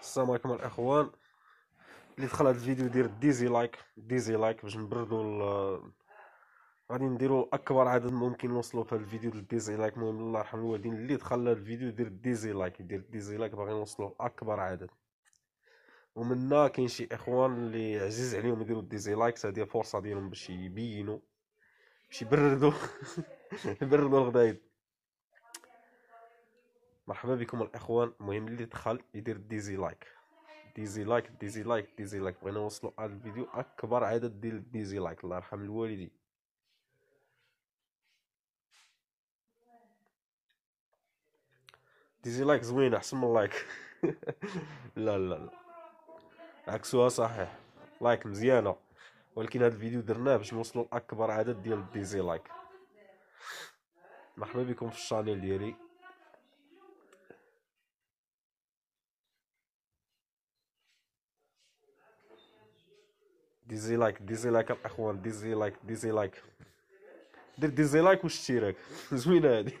السلام عليكم الاخوان اللي دخل هذا الفيديو دير ديزي لايك ديزي لايك باش نبردو غادي نديرو اكبر عدد ممكن نوصلو في هذا الفيديو ديزي لايك المهم الله يرحم الوالدين اللي دخل هذا الفيديو دير ديزي لايك دير ديزي لايك باغي نوصلو اكبر عدد ومنا كاين شي اخوان اللي عزيز عليهم يديروا ديزي لايك هذه فرصه ديالهم باش يبينوا باش يبردوا يبردوا الغدايد مرحبا بكم الاخوان المهم اللي دخل يدير ديزي لايك ديزي لايك ديزي لايك ديزي لايك بغينا نوصلوا على الفيديو اكبر عدد ديال ديزي لايك الله يرحم الوالدين ديزي لايك زوينه احسن من لايك لا لا لا عكسوها صحيح لايك مزيانه ولكن هذا الفيديو درناه باش نوصلوا لاكبر عدد ديال الديزي لايك مرحبا بكم في الشانيل ديالي dizer like dizer like aquela dizer like dizer like dizer like os tira os minérios